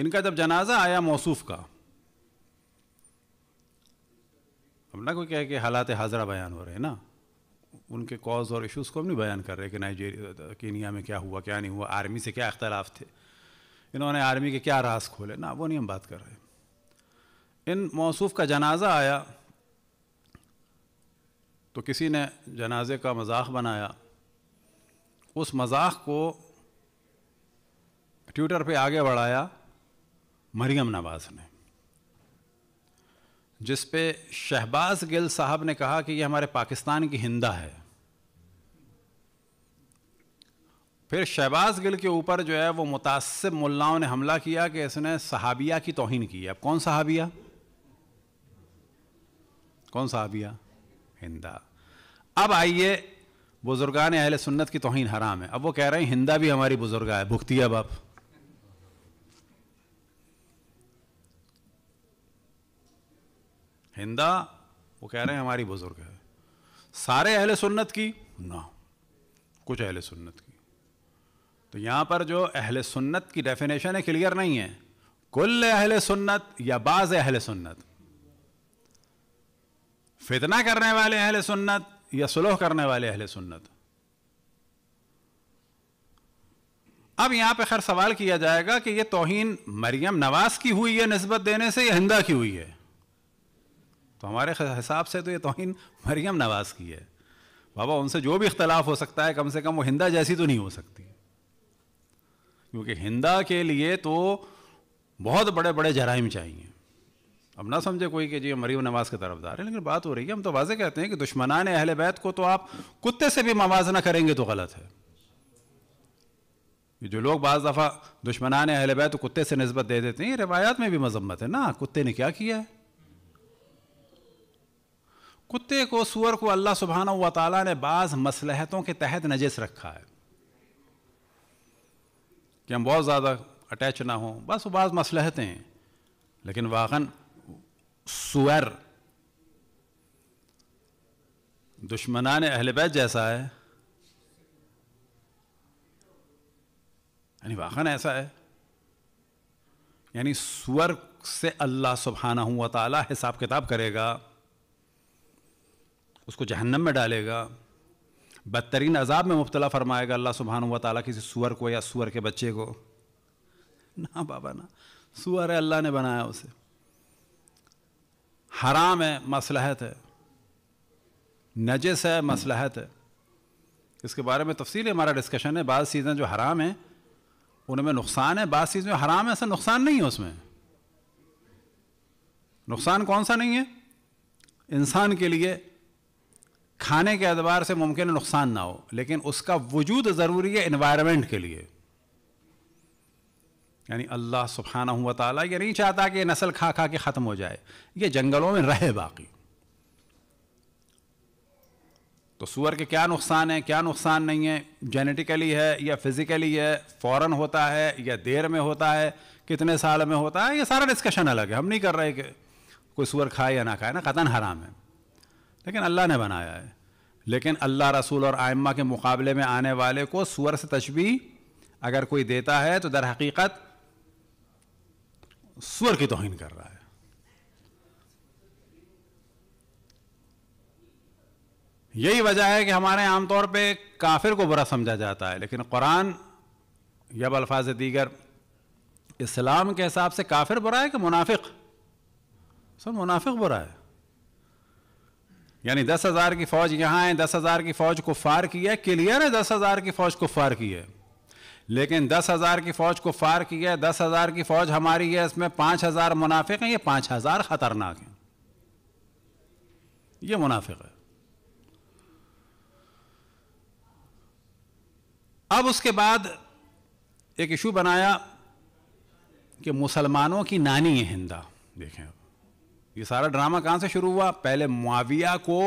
इनका जब जनाजा आया मौसूफ का हम ना कोई कहे कि हालात हाजरा बयान हो रहे हैं ना उनके कॉज और इश्यूज़ को हम नहीं बयान कर रहे कि नाइजीरिया कीनिया में क्या हुआ क्या नहीं हुआ आर्मी से क्या अख्तलाफ थे इन्होंने आर्मी के क्या रास खोले ना वो नहीं हम बात कर रहे इन मौसूफ का जनाजा आया तो किसी ने जनाजे का मजाक बनाया उस मजाक को ट्विटर पे आगे बढ़ाया मरियम नवाज ने जिस पे शहबाज गिल साहब ने कहा कि ये हमारे पाकिस्तान की हिंदा है फिर शहबाज गिल के ऊपर जो है वो मुतासिब मुल्लाओं ने हमला किया कि इसने सहाबिया की तोहिन की अब कौन सहाबिया कौन सहाबिया हिंदा अब आइए बुजुर्गान अहले सुन्नत की तोहिन हराम है अब वो कह रहे हैं हिंदा भी हमारी बुजुर्गा है भुगतिया अब आप हिंदा वो कह रहे हैं हमारी बुजुर्ग है सारे अहल सुन्नत की ना कुछ अहल सुन्नत की तो यहां पर जो अहल सुन्नत की डेफिनेशन है क्लियर नहीं है कुल अहल सुन्नत या बाज अहल सुन्नत फितना करने वाले अहल सुन्नत या सुलह करने वाले अहल सुन्नत अब यहां पे खैर सवाल किया जाएगा कि ये तोहिन मरियम नवाज की हुई है नस्बत देने से या हिंदा की हुई है तो हमारे हिसाब से तो ये तोहिन मरियम नवाज की है बाबा उनसे जो भी इख्तलाफ हो सकता है कम से कम वो हिंदा जैसी तो नहीं हो सकती क्योंकि हिंदा के लिए तो बहुत बड़े बड़े जराइम चाहिए अब ना समझे कोई कि जी मरीम नवाज के तरफदार है लेकिन बात हो रही है हम तो वाजे कहते हैं कि दुश्मनान अहल बैत को तो आप कुत्ते से भी मवाजना करेंगे तो गलत है जो लोग बाज़ दफ़ा दुश्मनान अहल बैत कुत्ते से नस्बत दे देते हैं रिवायात में भी मजम्मत है ना कुत्ते ने क्या किया है कुत्ते को सुअर को अल्लाह सुबहाना व ताली ने बाज़ मसलहतों के तहत नजस रखा है कि हम बहुत ज़्यादा अटैच ना हों बस बाज़ मसलहतें हैं लेकिन वाहन सुअर दुश्मनान अहल बैत जैसा है यानी वाहन ऐसा है यानी सुअर से अल्लाह सुबहाना हुआ ताला हिसाब किताब करेगा उसको जहन्नम में डालेगा बदतरीन अजाब में मुबतला फरमाएगा अल्लाह सुबहान व किसी सुअर को या सुअर के बच्चे को ना बाबा ना सुअर है अल्लाह ने बनाया उसे हराम है मसलहत है नजस है मसलहत है इसके बारे में तफसील हमारा डिस्कशन है बाद चीज़ें जो हराम हैं उनमें नुकसान है बाद चीज़ें हराम है ऐसा नुकसान नहीं है उसमें नुकसान कौन सा नहीं है इंसान के लिए खाने के अतबार से मुमकिन नुकसान ना हो लेकिन उसका वजूद ज़रूरी है इन्वायरमेंट के लिए यानी अल्लाह सुबहाना हुआ ताला ये नहीं चाहता कि नस्ल खा खा के ख़त्म हो जाए ये जंगलों में रहे बाकी तो सूअर के क्या नुकसान है क्या नुकसान नहीं है जेनेटिकली है या फिज़िकली है फ़ौर होता है या देर में होता है कितने साल में होता है ये सारा डिस्कशन अलग है हम नहीं कर रहे कि कोई सूअर खाए या ना खाए ना कतन हराम है लेकिन अल्लाह ने बनाया है लेकिन अल्लाह रसूल और आयमा के मुकाबले में आने वाले को सूअर से तशबी अगर कोई देता है तो दर हकीकत सूअर की तोहन कर रहा है यही वजह है कि हमारे आमतौर पे काफिर को बुरा समझा जाता है लेकिन कुरान या बल्फाज दीगर इस्लाम के हिसाब से काफिर बुरा है कि मुनाफिक सर मुनाफिक बुरा है यानी दस हजार की फौज यहाँ है दस हजार की फौज को फार की है क्लियर है दस हजार की फौज को फार की है लेकिन दस हजार की फौज फार की है दस हजार की फौज हमारी है इसमें पांच हजार मुनाफिक है ये पांच हजार खतरनाक है ये मुनाफिक है अब उसके बाद एक इशू बनाया कि मुसलमानों की नानी है हिंदा देखें ये सारा ड्रामा कहां से शुरू हुआ पहले मुआविया को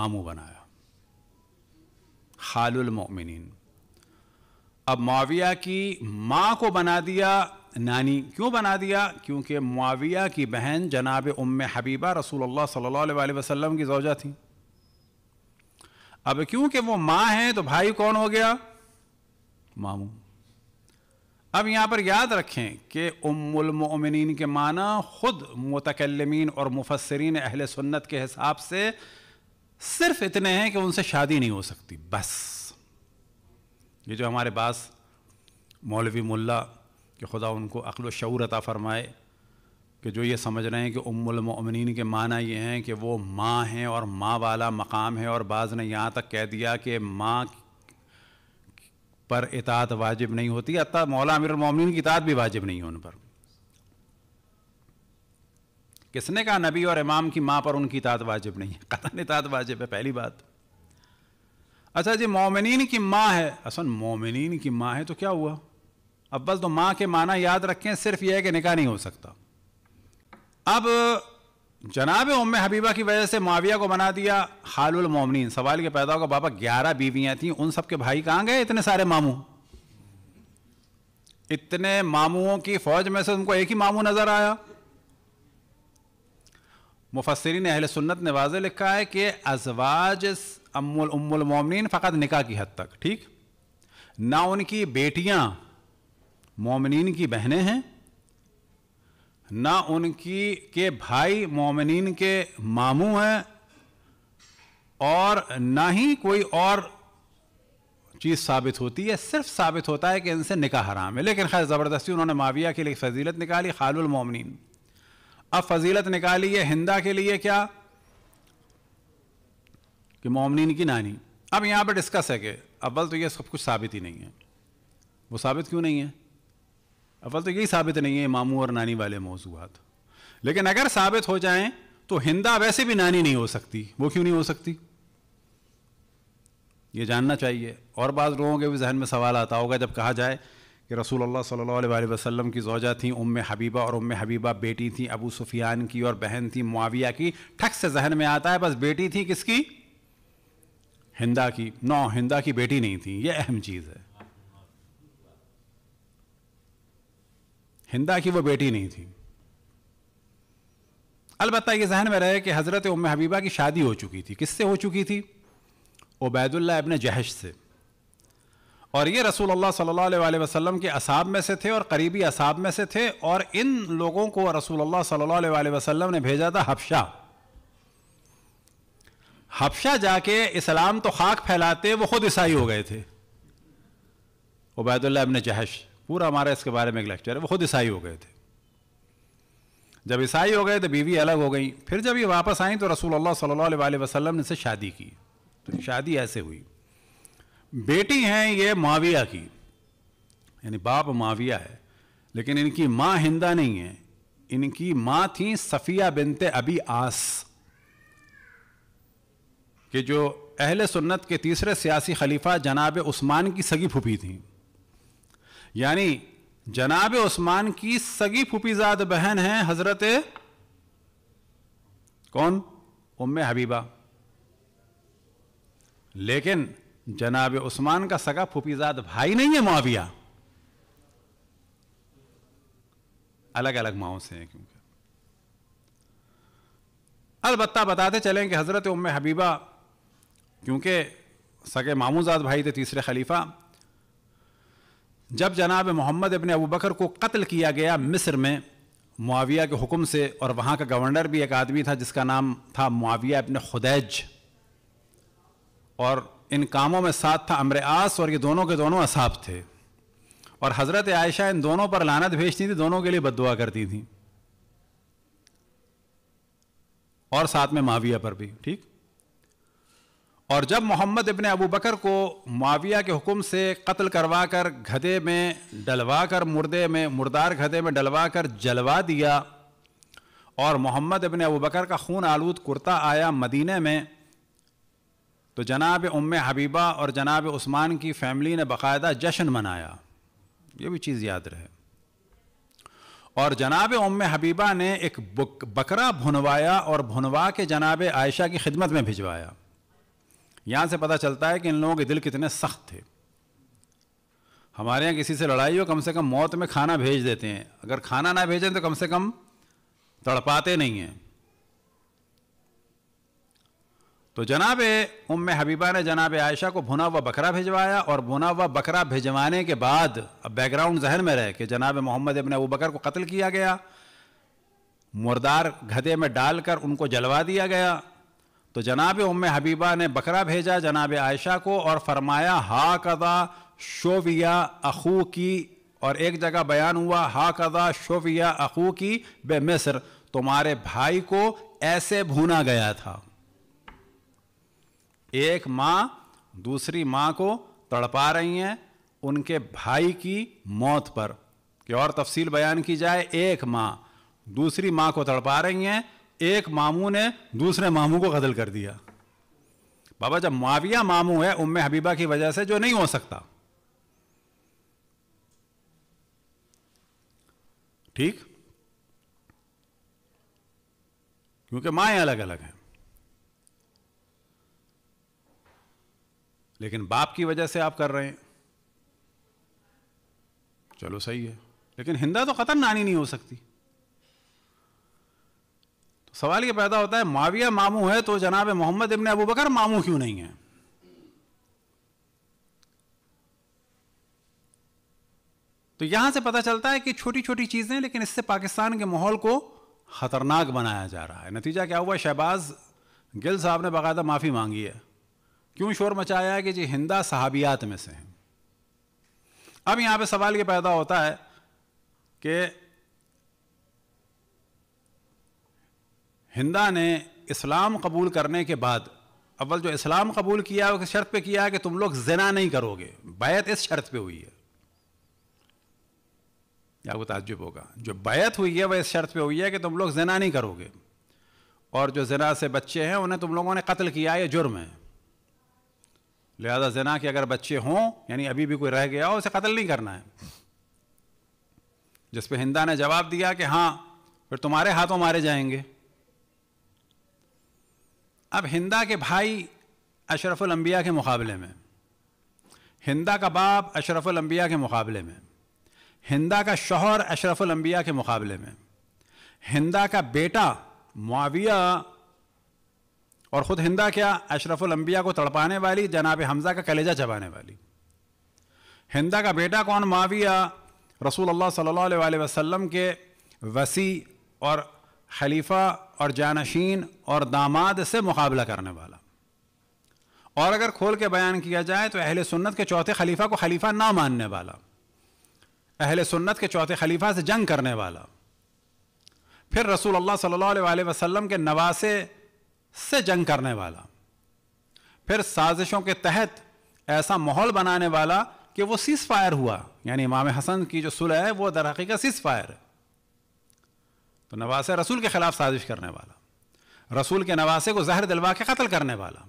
मामू बनाया हालुल मोमिन अब मुआविया की माँ को बना दिया नानी क्यों बना दिया क्योंकि मुआविया की बहन जनाब उम्म हबीबा रसूल सल्लल्लाहु अलैहि वसल्लम की जोजा थी अब क्योंकि वो माँ हैं तो भाई कौन हो गया मामू अब यहाँ पर याद रखें कि उम्मुलमिन के माना ख़ुद मतकलमिन और मुफसरीन अहल सुन्नत के हिसाब से सिर्फ इतने हैं कि उनसे शादी नहीं हो सकती बस ये जो हमारे पास मौलवी मुल्ला कि खुदा उनको अक्ल शूर अता फ़रमाए कि जो ये समझ रहे हैं कि उम्मिन के माना ये हैं कि वो माँ हैं और माँ वाला मकाम है और बाज़ ने यहाँ तक कह दिया कि माँ पर इतात वाजिब नहीं होती अतः मौला अमीर मोमिन की इतात भी वाजिब नहीं है उन पर किसने कहा नबी और इमाम की मां पर उनकी इतात वाजिब नहीं है कतन इतात वाजिब है पहली बात अच्छा जी मोमिन की मां है असल मोमिन की माँ है तो क्या हुआ बस तो मां के माना याद रखें सिर्फ यह है कि निकाह नहीं हो सकता अब जनाब उम हबीबा की वजह से माविया को बना दिया हालुल मोमिन सवाल के पैदा होगा बाबा ग्यारह बीवियां थी उन सबके भाई कहां गए इतने सारे मामू इतने मामुओं की फौज में से उनको एक ही मामू नजर आया मुफसरीन अहल सुन्नत ने वाज लिखा है कि अजवाज अमुल उम्मुल मोमिन फ़कत निका की हद तक ठीक ना उनकी बेटियां मोमिन की बहनें हैं ना उनकी के भाई मोमिन के मामू हैं और ना ही कोई और चीज़ साबित होती है सिर्फ साबित होता है कि इनसे निकाह हराम है लेकिन खैर ज़बरदस्ती उन्होंने माविया के लिए फजीलत निकाली खालमिन अब फजीलत निकाली है हिंदा के लिए क्या कि मोमिन की नानी अब यहाँ पर डिस्कस है कि अव्वल तो ये सब कुछ साबित ही नहीं है वो साबित क्यों नहीं है अवल तो यही साबित नहीं है मामू और नानी वाले मौजूद लेकिन अगर साबित हो जाएं तो हिंदा वैसे भी नानी नहीं हो सकती वो क्यों नहीं हो सकती ये जानना चाहिए और बाद लोगों के भी जहन में सवाल आता होगा जब कहा जाए कि रसूल अल्लाह सल्लल्लाहु अलैहि वसल्लम की जोजा थी उम हबीबा और उम हबीबा बेटी थी अबू सुफियान की और बहन थी मुआविया की ठक से जहन में आता है बस बेटी थी किसकी हिंदा की नौ हिंदा की बेटी नहीं थी ये अहम चीज़ है हिंदा की वो बेटी नहीं थी अलबत् ये जहन में रहे कि हज़रत उम हबीबा की शादी हो चुकी थी किससे हो चुकी थी उबैदुल्ला अबन जहश से और ये रसूल अल्लाह सल्लल्लाहु अलैहि वसल्लम के असाब में से थे और करीबी असाब में से थे और इन लोगों को रसूल अल्लाह सल्लल्लाहु अलैहि वसल्लम ने भेजा था हफ्शा हफ्शा जाके इस्लाम तो खाक फैलाते वो खुद ईसाई हो गए थे उबैदुल्ला अबन जहश पूरा हमारा इसके बारे में एक लेक्चर है वो खुद ईसाई हो गए थे जब ईसाई हो गए तो बीवी अलग हो गई फिर जब ये वापस आई तो रसूल अल्लाह सल्लल्लाहु अलैहि वसल्लम ने से शादी की तो शादी ऐसे हुई बेटी हैं ये माविया की यानी बाप माविया है लेकिन इनकी माँ हिंदा नहीं है इनकी माँ थी सफ़िया बिनते अभी आस कि जो अहले सुन्नत के तीसरे सियासी खलीफा जनाब उस्मान की सगी फूफी थी यानी जनाब उस्मान की सगी फूफीजाद बहन है हजरत कौन उम हबीबा लेकिन जनाब उस्मान का सगा फूफीजाद भाई नहीं है मुआविया अलग अलग माओ से हैं क्योंकि अलबत्ता बताते चलें कि हज़रत उम्म हबीबा क्योंकि सगे मामूजाद भाई थे तीसरे खलीफा जब जनाब मोहम्मद इबन अबू बकर को कत्ल किया गया मिस्र में मुआविया के हुक्म से और वहाँ का गवर्नर भी एक आदमी था जिसका नाम था मुआविया इबन खुदैज और इन कामों में साथ था अमर आस और ये दोनों के दोनों असाब थे और हज़रत आयशा इन दोनों पर लानत भेजती थी दोनों के लिए बदुआ करती थी और साथ में माविया पर भी ठीक और जब मोहम्मद इबन अबू बकर को माविया के हुक्म से कत्ल करवा कर गधे में डलवा कर मुर्दे में मुर्दार गधे में डलवा कर जलवा दिया और मोहम्मद इबन अबू बकर का खून आलूद कुर्ता आया मदीने में तो जनाब उम हबीबा और जनाब उस्मान की फैमिली ने बाकायदा जश्न मनाया ये भी चीज़ याद रहे और जनाब उम हबीबा ने एक बकरा भुनवाया और भुनवा के जनाब आयशा की खिदमत में भिजवाया यहां से पता चलता है कि इन लोगों के दिल कितने सख्त थे हमारे यहाँ किसी से लड़ाई हो कम से कम मौत में खाना भेज देते हैं अगर खाना ना भेजें तो कम से कम तड़पाते नहीं हैं तो जनाब उम हबीबा ने जनाब आयशा को भुना हुआ बकरा भिजवाया और भुना हुआ बकरा भिजवाने के बाद अब बैकग्राउंड जहन में रहे कि जनाब मोहम्मद इबन अबू बकर को कत्ल किया गया मुर्दार घदे में डालकर उनको जलवा दिया गया तो जनाब उम हबीबा ने बकरा भेजा जनाब आयशा को और फरमाया हा कदा शोविया अखू की और एक जगह बयान हुआ हा कदा शोविया अखू की बे मिस्र तुम्हारे भाई को ऐसे भूना गया था एक माँ दूसरी माँ को तड़पा रही हैं उनके भाई की मौत पर कि और तफसील बयान की जाए एक माँ दूसरी माँ को तड़पा रही हैं एक मामू ने दूसरे मामू को कतल कर दिया बाबा जब माविया मामू है उम्म हबीबा की वजह से जो नहीं हो सकता ठीक क्योंकि माए अलग अलग हैं लेकिन बाप की वजह से आप कर रहे हैं चलो सही है लेकिन हिंदा तो खतर नानी नहीं हो सकती तो सवाल ये पैदा होता है माविया मामू है तो जनाब मोहम्मद इबन अबू बकर मामू क्यों नहीं है तो यहां से पता चलता है कि छोटी छोटी चीजें लेकिन इससे पाकिस्तान के माहौल को खतरनाक बनाया जा रहा है नतीजा क्या हुआ शहबाज गिल साहब ने बाकायदा माफ़ी मांगी है क्यों शोर मचाया है कि जी हिंदा सहाबियात में से हैं अब यहां पे सवाल ये पैदा होता है कि हिंदा ने इस्लाम कबूल करने के बाद अव्वल जो इस्लाम कबूल किया उस शर्त पे किया कि तुम लोग जना नहीं करोगे बैत इस शर्त पे हुई है या वो ताजुब होगा जो बैत हुई है वह इस शर्त पे हुई है कि तुम लोग जना नहीं करोगे और जो जना से बच्चे हैं उन्हें तुम लोगों ने कत्ल किया ये जुर्म है लिहाजा जना के अगर बच्चे हों यानी अभी भी कोई रह गया हो उसे कत्ल नहीं करना है जिस पे हिंदा ने जवाब दिया कि हाँ फिर तुम्हारे हाथों मारे जाएंगे अब हिंदा के भाई अशरफुल अम्बिया के मुकाबले में हिंदा का बाप अशरफुल अम्बिया के मुकाबले में हिंदा का शोहर अशरफुल अम्बिया के मुकाबले में हिंदा का बेटा मुआविया और ख़ुद हिंदा क्या अशरफुल अम्बिया को तड़पाने वाली जनाब हमज़ा का कलेजा चबाने वाली हिंदा का बेटा कौन माविया रसूल अल्लाह सल्लल्लाहु अलैहि वसल्लम के वसी और खलीफा और जानशीन और दामाद से मुकाबला करने वाला और अगर खोल के बयान किया जाए तो अहल सुन्नत के चौथे खलीफा को खलीफा ना मानने वाला अहल सुन्नत के चौथे खलीफा से जंग करने वाला फिर रसूल अल्लाह सल्लल्लाहु अलैहि वसल्लम के नवासे से जंग करने वाला फिर साजिशों के तहत ऐसा माहौल बनाने वाला कि वो सीज़ फायर हुआ यानी इमाम हसन की जो सुलह है वो दरहकी का सीज़ फायर है तो नवासे रसूल के खिलाफ साजिश करने वाला रसूल के नवासे को जहर दिलवा के कत्ल करने वाला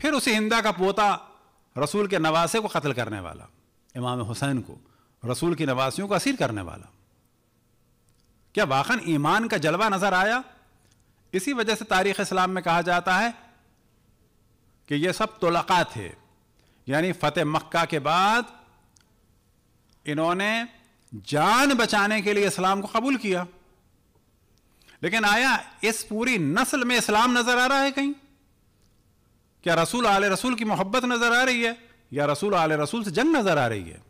फिर उसी हिंदा का पोता रसूल के नवासे को कत्ल करने वाला इमाम हुसैन को रसूल की नवासियों को असीर करने वाला क्या वाखन ईमान का जलवा नजर आया इसी वजह से तारीख इस्लाम में कहा जाता है कि ये सब तोलका थे यानी फतेह मक्का के बाद इन्होंने जान बचाने के लिए इस्लाम को कबूल किया लेकिन आया इस पूरी नस्ल में इस्लाम नजर आ रहा है कहीं क्या रसूल आल रसूल की मोहब्बत नजर आ रही है या रसूल आल रसूल से जंग नजर आ रही है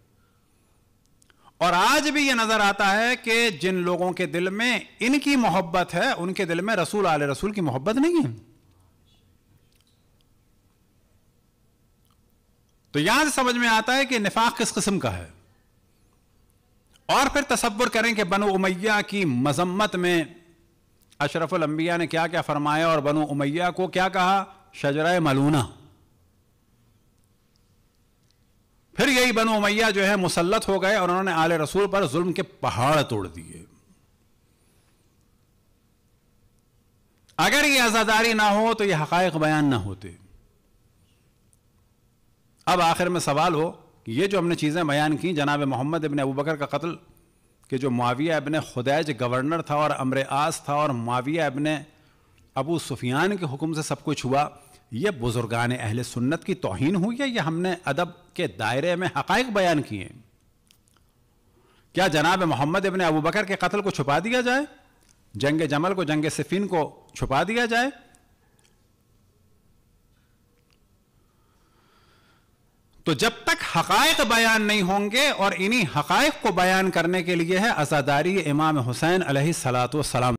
और आज भी यह नजर आता है कि जिन लोगों के दिल में इनकी मोहब्बत है उनके दिल में रसूल आल रसूल की मोहब्बत नहीं है तो यहां से समझ में आता है कि निफाक किस किस्म का है और फिर तस्वुर करें कि बनो उमैया की मजम्मत में अशरफुल अंबिया ने क्या क्या फरमाया और बनो उमैया को क्या कहा शजरा मलूना फिर यही बनो उमैया जो है मुसलत हो गए और उन्होंने आले रसूल पर जुल्म के पहाड़ तोड़ दिए अगर ये आज़ादारी ना हो तो ये हक़ बयान ना होते अब आखिर में सवाल हो ये जो हमने चीज़ें बयान की जनाब मोहम्मद इबन अबूबकर का कत्ल कि जो माविया इबन खुदैज गवर्नर था और अमर आस था और माविया इबन अबू सुफियान के हुक्म से सब कुछ हुआ ये बुज़ुर्गान अहल सुन्नत की तोहन हुई है यह हमने अदब के दायरे में हकैक बयान किए क्या जनाब मोहम्मद इबन अबूबकर के कत्ल को छुपा दिया जाए जंग जमल को जंग सिफिन को छुपा दिया जाए तो जब तक हकायक बयान नहीं होंगे और इन्हीं हकायक को बयान करने के लिए है असादारी इमाम हुसैन सलात